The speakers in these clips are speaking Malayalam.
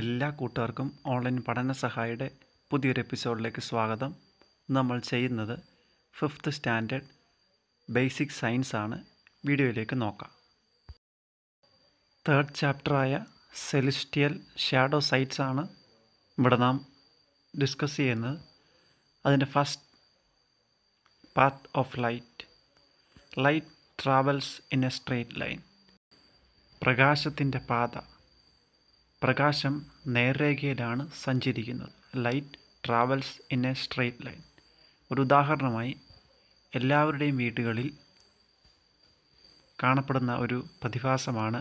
എല്ലാ കൂട്ടുകാർക്കും ഓൺലൈൻ പഠന സഹായിയുടെ പുതിയൊരു എപ്പിസോഡിലേക്ക് സ്വാഗതം നമ്മൾ ചെയ്യുന്നത് ഫിഫ്ത്ത് സ്റ്റാൻഡേർഡ് ബേസിക് സയൻസ് ആണ് വീഡിയോയിലേക്ക് നോക്കാം തേർഡ് ചാപ്റ്ററായ സെലിസ്റ്റിയൽ ഷാഡോ സൈറ്റ്സ് ആണ് ഇവിടെ നാം ഡിസ്കസ് ചെയ്യുന്നത് അതിൻ്റെ first path of light light travels in a straight line പ്രകാശത്തിൻ്റെ പാത പ്രകാശം നേർരേഖയിലാണ് സഞ്ചരിക്കുന്നത് light travels in a straight line ഒരു ഉദാഹരണമായി എല്ലാവരുടെയും വീടുകളിൽ കാണപ്പെടുന്ന ഒരു പ്രതിഭാസമാണ്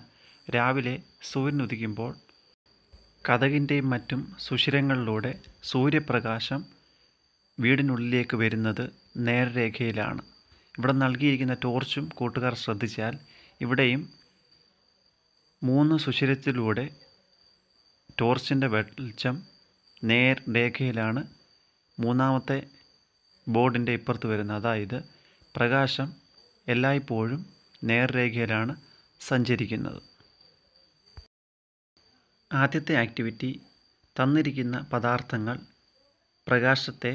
രാവിലെ സൂര്യൻ ഉദിക്കുമ്പോൾ കഥകിൻ്റെയും മറ്റും സുഷിരങ്ങളിലൂടെ സൂര്യപ്രകാശം വീടിനുള്ളിലേക്ക് വരുന്നത് നേർരേഖയിലാണ് ഇവിടെ നൽകിയിരിക്കുന്ന ടോർച്ചും കൂട്ടുകാർ ശ്രദ്ധിച്ചാൽ ഇവിടെയും മൂന്ന് സുഷിരത്തിലൂടെ ടോർച്ചിൻ്റെ വെളിച്ചം നേർ രേഖയിലാണ് മൂന്നാമത്തെ ബോർഡിൻ്റെ ഇപ്പുറത്ത് വരുന്നത് അതായത് പ്രകാശം എല്ലായ്പ്പോഴും നേർരേഖയിലാണ് സഞ്ചരിക്കുന്നത് ആദ്യത്തെ ആക്ടിവിറ്റി തന്നിരിക്കുന്ന പദാർത്ഥങ്ങൾ പ്രകാശത്തെ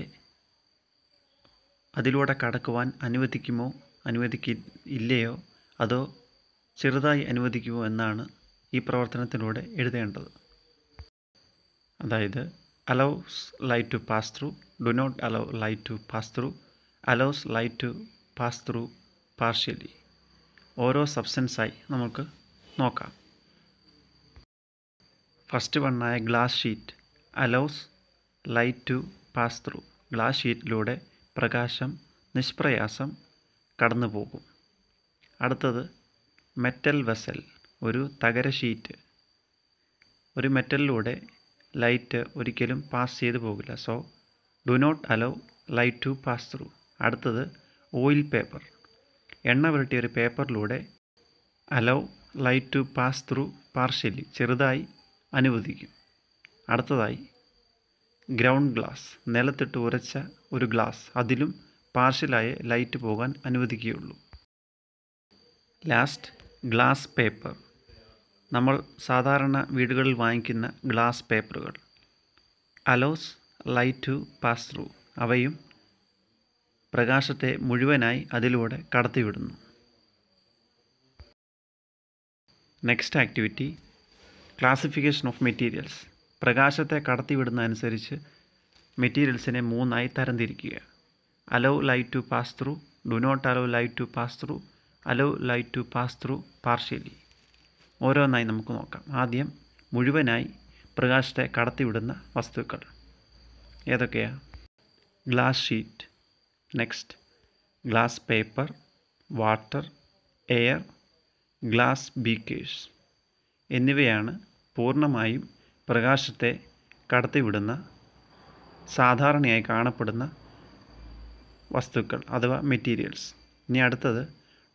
അതിലൂടെ കടക്കുവാൻ അനുവദിക്കുമോ അനുവദിക്ക ഇല്ലയോ അതോ ചെറുതായി അനുവദിക്കുമോ എന്നാണ് ഈ പ്രവർത്തനത്തിലൂടെ എഴുതേണ്ടത് അതായത് allows light to pass through do not allow light to pass through allows light to pass through partially ഓരോ സബ്സ്റ്റൻസായി നമുക്ക് നോക്കാം ഫസ്റ്റ് വണ്ണായ glass sheet allows light to pass through glass ഷീറ്റിലൂടെ പ്രകാശം നിഷ്പ്രയാസം കടന്നു പോകും അടുത്തത് മെറ്റൽ വെസൽ ഒരു തകര ഷീറ്റ് ഒരു മെറ്റലിലൂടെ ലൈറ്റ് ഒരിക്കലും പാസ് ചെയ്തു പോകില്ല so do not allow light to pass through അടുത്തത് ഓയിൽ പേപ്പർ എണ്ണ പുരട്ടിയ ഒരു പേപ്പറിലൂടെ allow light to pass through partially ചെറുതായി അനുവദിക്കും അടുത്തതായി ഗ്രൗണ്ട് ഗ്ലാസ് നിലത്തിട്ട് ഉരച്ച ഒരു ഗ്ലാസ് അതിലും പാർഷ്യലായി ലൈറ്റ് പോകാൻ അനുവദിക്കുകയുള്ളൂ ലാസ്റ്റ് ഗ്ലാസ് പേപ്പർ നമ്മൾ സാധാരണ വീടുകളിൽ വാങ്ങിക്കുന്ന ഗ്ലാസ് പേപ്പറുകൾ allows light to pass through അവയും പ്രകാശത്തെ മുഴുവനായി അതിലൂടെ കടത്തിവിടുന്നു next activity classification of materials പ്രകാശത്തെ കടത്തിവിടുന്ന അനുസരിച്ച് മെറ്റീരിയൽസിനെ മൂന്നായി തരംതിരിക്കുക allow light to pass through do not allow light to pass through allow light to pass through partially ഓരോന്നായി നമുക്ക് നോക്കാം ആദ്യം മുഴുവനായി പ്രകാശത്തെ കടത്തിവിടുന്ന വസ്തുക്കൾ ഏതൊക്കെയാണ് glass sheet next glass paper water air glass beakers എന്നിവയാണ് പൂർണ്ണമായും പ്രകാശത്തെ കടത്തിവിടുന്ന സാധാരണയായി കാണപ്പെടുന്ന വസ്തുക്കൾ അഥവാ മെറ്റീരിയൽസ് ഇനി അടുത്തത്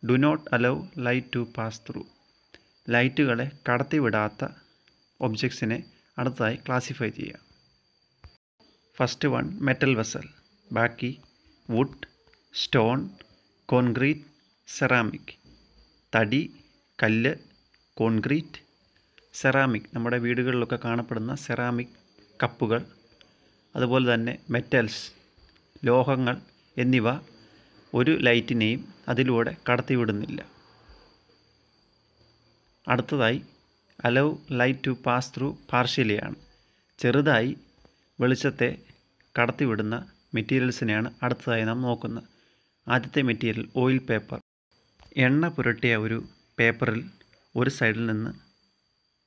do not allow light to pass through ലൈറ്റുകളെ കടത്തിവിടാത്ത ഒബ്ജക്ട്സിനെ അടുത്തതായി ക്ലാസിഫൈ ചെയ്യാം ഫസ്റ്റ് വൺ മെറ്റൽ വെസൽ ബാക്കി വുഡ് സ്റ്റോൺ കോൺക്രീറ്റ് സെറാമിക് തടി കല്ല് കോൺക്രീറ്റ് സെറാമിക് നമ്മുടെ വീടുകളിലൊക്കെ കാണപ്പെടുന്ന സെറാമിക് കപ്പുകൾ അതുപോലെ തന്നെ മെറ്റൽസ് ലോഹങ്ങൾ എന്നിവ ഒരു ലൈറ്റിനെയും അതിലൂടെ കടത്തിവിടുന്നില്ല അടുത്തതായി allow light to pass through പാർഷ്യലിയാണ് ചെറുതായി വെളിച്ചത്തെ കടത്തിവിടുന്ന മെറ്റീരിയൽസിനെയാണ് അടുത്തതായി നാം നോക്കുന്നത് ആദ്യത്തെ മെറ്റീരിയൽ ഓയിൽ പേപ്പർ എണ്ണ പുരട്ടിയ ഒരു പേപ്പറിൽ ഒരു സൈഡിൽ നിന്ന്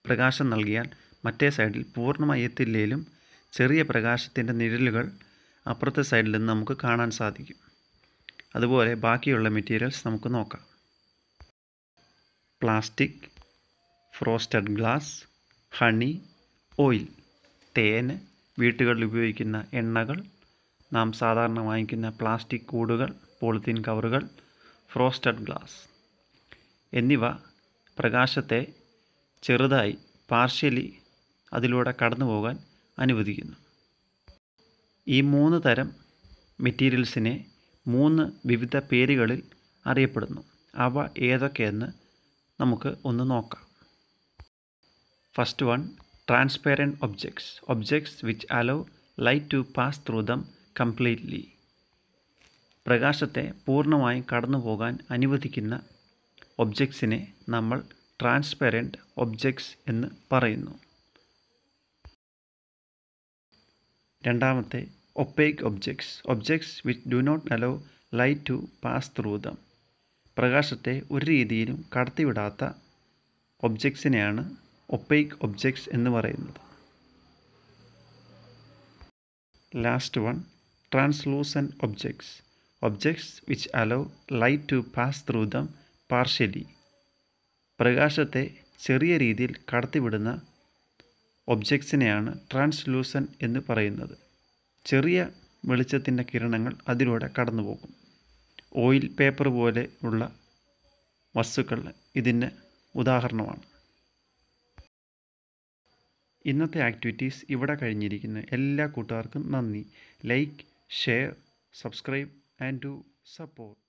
പ്രകാശം നൽകിയാൽ മറ്റേ സൈഡിൽ പൂർണ്ണമായി എത്തില്ലെങ്കിലും ചെറിയ പ്രകാശത്തിൻ്റെ നിഴലുകൾ അപ്പുറത്തെ സൈഡിൽ നിന്ന് നമുക്ക് കാണാൻ സാധിക്കും അതുപോലെ ബാക്കിയുള്ള മെറ്റീരിയൽസ് നമുക്ക് നോക്കാം plastic frosted glass honey oil തേൻ വീട്ടുകളിൽ ഉപയോഗിക്കുന്ന എണ്ണകൾ നാം സാധാരണ വാങ്ങിക്കുന്ന പ്ലാസ്റ്റിക് കൂടുകൾ പോളിത്തീൻ കവറുകൾ ഫ്രോസ്റ്റഡ് ഗ്ലാസ് എന്നിവ പ്രകാശത്തെ ചെറുതായി പാർഷ്യലി അതിലൂടെ കടന്നു പോകാൻ അനുവദിക്കുന്നു ഈ മൂന്ന് തരം മെറ്റീരിയൽസിനെ മൂന്ന് വിവിധ പേരുകളിൽ അറിയപ്പെടുന്നു അവ ഏതൊക്കെയെന്ന് നമുക്ക് ഒന്ന് നോക്കാം first one transparent objects, objects which allow light to pass through them completely പ്രകാശത്തെ പൂർണ്ണമായി കടന്നു പോകാൻ അനുവദിക്കുന്ന ഒബ്ജക്ട്സിനെ നമ്മൾ ട്രാൻസ്പെറൻറ്റ് ഒബ്ജക്ട്സ് എന്ന് പറയുന്നു രണ്ടാമത്തെ opaque objects objects which do not allow light to pass through them പ്രകാശത്തെ ഒരു രീതിയിലും കടത്തിവിടാത്ത ഒബ്ജക്ട്സിനെയാണ് ഒപ്പൈക്ക് ഒബ്ജക്ട്സ് എന്ന് പറയുന്നത് last one translucent objects objects which allow light to pass through them partially പ്രകാശത്തെ ചെറിയ രീതിയിൽ കടത്തിവിടുന്ന ഒബ്ജക്ട്സിനെയാണ് ട്രാൻസ്ലൂസൻ എന്ന് പറയുന്നത് ചെറിയ വെളിച്ചത്തിൻ്റെ കിരണങ്ങൾ അതിലൂടെ കടന്നുപോകും ഓയിൽ പേപ്പർ പോലെ ഉള്ള വസ്തുക്കൾ ഇതിന് ഉദാഹരണമാണ് ഇന്നത്തെ ആക്ടിവിറ്റീസ് ഇവിടെ കഴിഞ്ഞിരിക്കുന്നു എല്ലാ കൂട്ടുകാർക്കും നന്ദി like share subscribe and to support